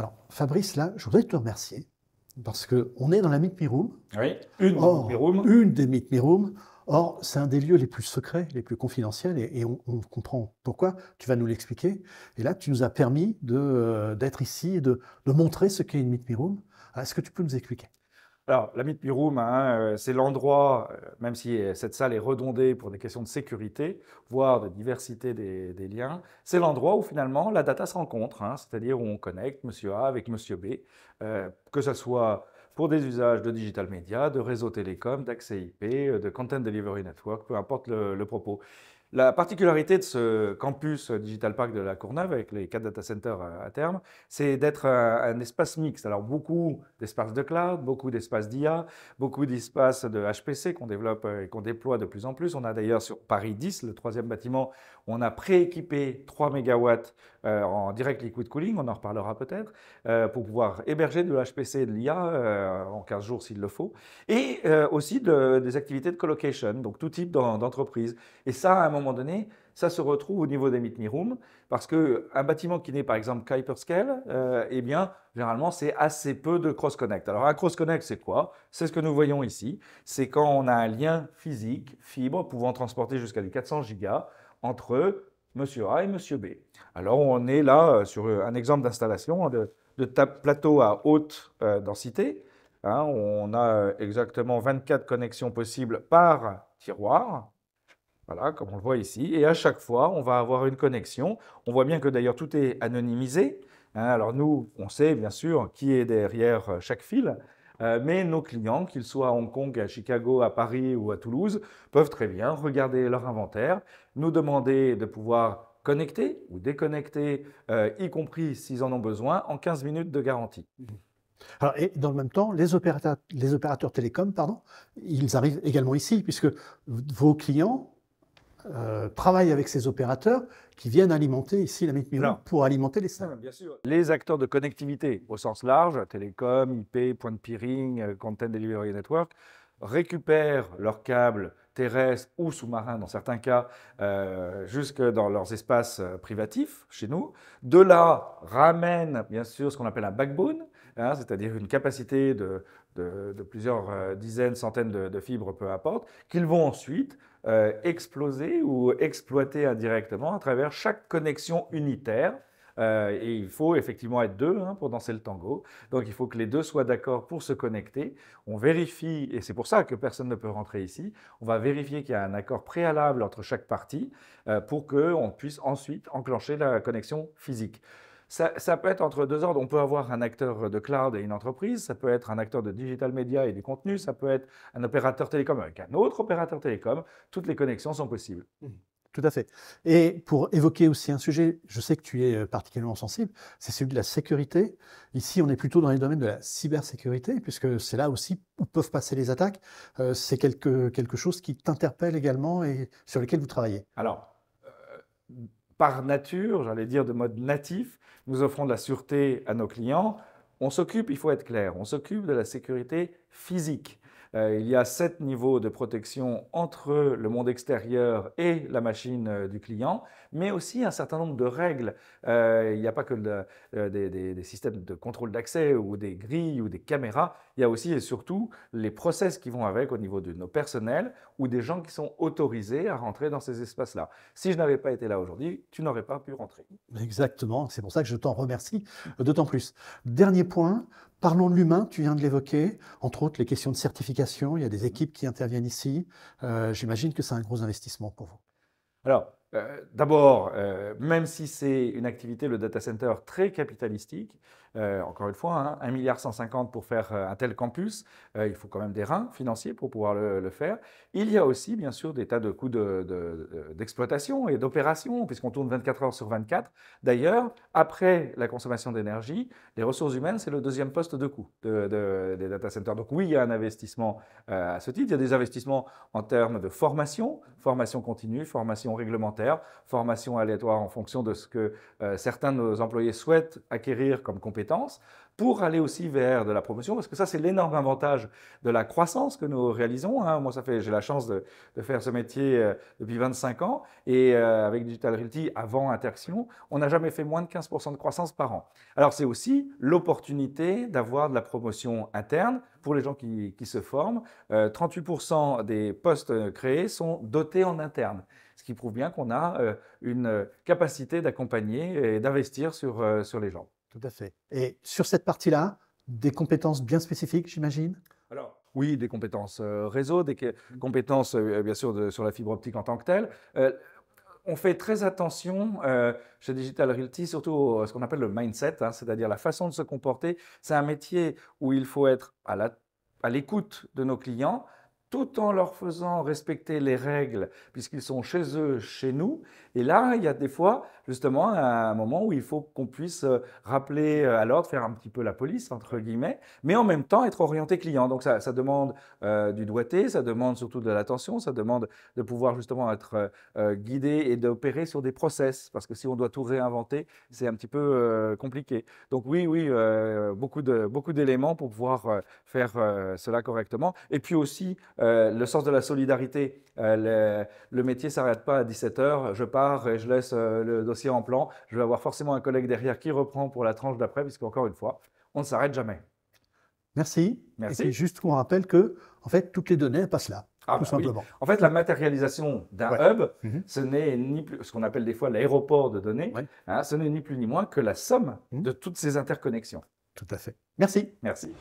Alors, Fabrice, là, je voudrais te remercier parce qu'on est dans la Meet Me Room. Oui, une, Or, une des Meet Me Room. Or, c'est un des lieux les plus secrets, les plus confidentiels, et, on, comprend pourquoi. Tu vas nous l'expliquer. Et là, tu nous as permis euh, d'être ici et de, de, montrer ce qu'est une Meet Me Room. Est-ce que tu peux nous expliquer alors, la Meet Me Room, hein, euh, c'est l'endroit, euh, même si euh, cette salle est redondée pour des questions de sécurité, voire de diversité des, liens, c'est l'endroit où finalement la data se rencontre, hein, c'est-à-dire où on connecte Monsieur A avec Monsieur B, que ce soit pour des usages de digital media, de réseau télécom, d'accès IP, de content delivery network, peu importe le propos. La particularité de ce campus Digital Park de la Courneuve, avec les quatre data centers euh, à terme, c'est d'être un, espace mixte. Alors, beaucoup d'espaces de cloud, beaucoup d'espaces d'IA, beaucoup d'espaces de HPC qu'on développe euh, et qu'on déploie de plus en plus. On a d'ailleurs sur Paris 10, le troisième bâtiment, on a prééquipé 3 MW euh, en direct liquid cooling, on en reparlera peut-être, euh, pour pouvoir héberger de l'HPC et de l'IA euh, en 15 jours s'il le faut, et aussi des activités de colocation, donc tout type d'entreprise. Et ça, à un moment donné, ça se retrouve au niveau des meet me rooms parce qu'un bâtiment qui n'est par exemple Kuiperscale, scale, eh bien, généralement, c'est assez peu de cross-connect. Alors, un cross-connect, c'est quoi C'est ce que nous voyons ici. C'est quand on a un lien physique, fibre, pouvant transporter jusqu'à des 400 gigas entre Monsieur A et Monsieur B. Alors on est là euh, sur euh, un exemple d'installation hein, de, plateau à haute euh, densité. Hein. on a exactement 24 connexions possibles par tiroir. Voilà, comme on le voit ici. Et à chaque fois, on va avoir une connexion. On voit bien que d'ailleurs tout est anonymisé. Hein. alors nous, on sait bien sûr qui est derrière chaque fil. Euh, mais nos clients, qu'ils soient à Hong Kong, à Chicago, à Paris ou à Toulouse, peuvent très bien regarder leur inventaire, nous demander de pouvoir connecter ou déconnecter, euh, y compris s'ils en ont besoin, en 15 minutes de garantie. Mmh. et dans le même temps, les opérateurs, les télécoms, pardon, ils arrivent également ici, puisque vos clients euh, travaille avec ces opérateurs qui viennent alimenter ici la Meet pour alimenter les salles. Bien sûr. Les acteurs de connectivité au sens large, télécom, IP, point de peering, euh, content delivery network, récupèrent leurs câbles terrestres ou sous-marins dans certains cas, euh, jusque dans leurs espaces privatifs chez nous. De là, ramènent bien sûr ce qu'on appelle un backbone, hein, c'est-à-dire une capacité de, plusieurs dizaines, centaines de, de fibres, peu importe, qu'ils vont ensuite euh, exploser ou exploiter indirectement à travers chaque connexion unitaire. Euh, et il faut effectivement être deux hein, pour danser le tango. Donc il faut que les deux soient d'accord pour se connecter. On vérifie, et c'est pour ça que personne ne peut rentrer ici, on va vérifier qu'il y a un accord préalable entre chaque partie euh, pour qu'on puisse ensuite enclencher la connexion physique. Ça, peut être entre deux ordres. On peut avoir un acteur de cloud et une entreprise, ça peut être un acteur de digital media et du contenu, ça peut être un opérateur télécom avec un autre opérateur télécom. Toutes les connexions sont possibles. Mmh. Tout à fait. Et pour évoquer aussi un sujet, je sais que tu es euh, particulièrement sensible, c'est celui de la sécurité. Ici, on est plutôt dans les domaines de la cybersécurité, puisque c'est là aussi où peuvent passer les attaques. Euh, c'est quelque, quelque chose qui t'interpelle également et sur lequel vous travaillez. Alors, euh, par nature, j'allais dire de mode natif, nous offrons de la sûreté à nos clients. On s'occupe, il faut être clair, on s'occupe de la sécurité physique. Euh, il y a sept niveaux de protection entre le monde extérieur et la machine euh, du client, mais aussi un certain nombre de règles. Euh, il n'y a pas que des, des systèmes de contrôle d'accès ou des grilles ou des caméras, il y a aussi et surtout les process qui vont avec au niveau de nos personnels ou des gens qui sont autorisés à rentrer dans ces espaces-là. Si je n'avais pas été là aujourd'hui, tu n'aurais pas pu rentrer. Exactement, c'est pour ça que je t'en remercie d'autant plus. Dernier point, Parlons de l'humain, tu viens de l'évoquer, entre autres les questions de certification, il y a des équipes qui interviennent ici. Euh, j'imagine que c'est un gros investissement pour vous. Alors, euh, d'abord, euh, même si c'est une activité, le data center, très capitalistique, euh, encore une fois, hein, 1,1 milliard pour faire euh, un tel campus. Euh, il faut quand même des reins financiers pour pouvoir le, faire. Il y a aussi, bien sûr, des tas de coûts d'exploitation et d'opération, puisqu'on tourne 24 heures sur 24. D'ailleurs, après la consommation d'énergie, les ressources humaines, c'est le deuxième poste de coût des data centers. Donc oui, il y a un investissement à ce titre. Il y a des investissements en termes de formation, formation continue, formation réglementaire, formation aléatoire en fonction de ce que certains de nos employés souhaitent acquérir comme compétences pour aller aussi vers de la promotion, parce que ça, c'est l'énorme avantage de la croissance que nous réalisons. Hein. Moi, ça fait, j'ai la chance de, faire ce métier euh, depuis 25 ans, et euh, avec Digital Realty, avant Interaction, on n'a jamais fait moins de 15% de croissance par an. Alors, c'est aussi l'opportunité d'avoir de la promotion interne pour les gens qui, se forment. 38% euh, des postes créés sont dotés en interne ce qui prouve bien qu'on a une capacité d'accompagner et d'investir sur, sur les gens. Tout à fait. Et sur cette partie-là, des compétences bien spécifiques, j'imagine Alors, oui, des compétences euh, réseau, des compétences, euh, euh, bien sûr, sur la fibre optique en tant que telle. on fait très attention chez Digital Realty, surtout à ce qu'on appelle le mindset, hein, c'est-à-dire la façon de se comporter. C'est un métier où il faut être à l'écoute de nos clients, tout en leur faisant respecter les règles, puisqu'ils sont chez eux, chez nous. Et là, il y a des fois, justement, un moment où il faut qu'on puisse euh, rappeler euh, à l'ordre, faire un petit peu la police, entre guillemets, mais en même temps être orienté client. Donc ça, demande euh, du doigté, ça demande surtout de l'attention, ça demande de pouvoir justement être guidé et d'opérer sur des process, parce que si on doit tout réinventer, c'est un petit peu compliqué. Donc oui, oui, beaucoup d'éléments beaucoup pour pouvoir faire cela correctement. Et puis aussi, euh, le sens de la solidarité. Euh, le, métier ne s'arrête pas à 17h, je pars et je laisse euh, le dossier en plan. Je vais avoir forcément un collègue derrière qui reprend pour la tranche d'après, puisqu'encore une fois, on ne s'arrête jamais. Merci. Merci. Et juste qu'on rappelle que, en fait, toutes les données passent là. Ah, tout bah simplement. En fait, la matérialisation d'un hub, mhm. ce n'est ni plus, ce qu'on appelle des fois l'aéroport de données, hein, ce n'est ni plus ni moins que la somme mhm. de toutes ces interconnexions. Tout à fait. Merci. Merci.